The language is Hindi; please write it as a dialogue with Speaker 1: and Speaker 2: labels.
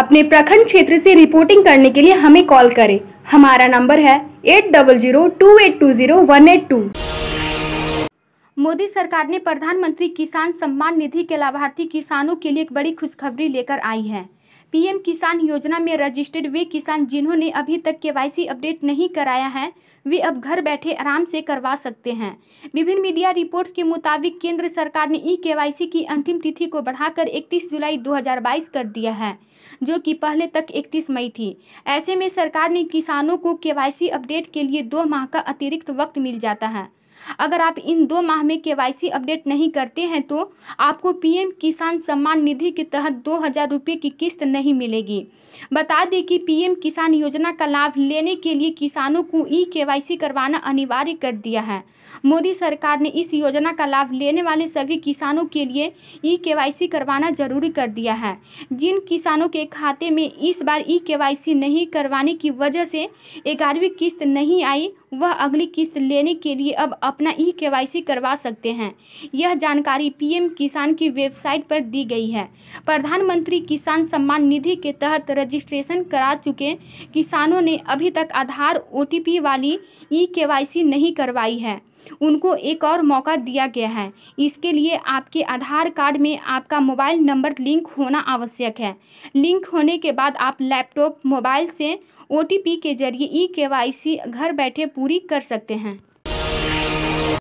Speaker 1: अपने प्रखंड क्षेत्र से रिपोर्टिंग करने के लिए हमें कॉल करें हमारा नंबर है eight double zero two eight two zero one eight two Modi सरकार ने प्रधानमंत्री किसान सम्मान निधि के लाभार्थी किसानों के लिए एक बड़ी खुशखबरी लेकर आई है पीएम किसान योजना में रजिस्टर्ड वे किसान जिन्होंने अभी तक केवाईसी अपडेट नहीं कराया है वे अब घर बैठे आराम से करवा सकते हैं विभिन्न मीडिया रिपोर्ट्स के मुताबिक केंद्र सरकार ने ई केवाईसी की अंतिम तिथि को बढ़ाकर 31 जुलाई 2022 कर दिया है जो कि पहले तक 31 मई थी ऐसे में सरकार ने किसानों को केवाईसी अपडेट के लिए दो माह का अतिरिक्त वक्त मिल जाता है अगर आप इन दो माह में केवाईसी अपडेट नहीं करते हैं तो आपको पीएम किसान सम्मान निधि के तहत दो हज़ार रुपये की किस्त नहीं मिलेगी बता दें कि पीएम किसान योजना का लाभ लेने के लिए किसानों को ई केवाईसी करवाना अनिवार्य कर दिया है मोदी सरकार ने इस योजना का लाभ लेने वाले सभी किसानों के लिए ई के करवाना जरूरी कर दिया है जिन किसानों के खाते में इस बार ई के नहीं करवाने की वजह से ग्यारहवीं किस्त नहीं आई वह अगली किस्त लेने के लिए अब अपना ई के करवा सकते हैं यह जानकारी पीएम किसान की वेबसाइट पर दी गई है प्रधानमंत्री किसान सम्मान निधि के तहत रजिस्ट्रेशन करा चुके किसानों ने अभी तक आधार ओ वाली ई के नहीं करवाई है उनको एक और मौका दिया गया है इसके लिए आपके आधार कार्ड में आपका मोबाइल नंबर लिंक होना आवश्यक है लिंक होने के बाद आप लैपटॉप मोबाइल से ओ के जरिए ई के घर बैठे पूरी कर सकते हैं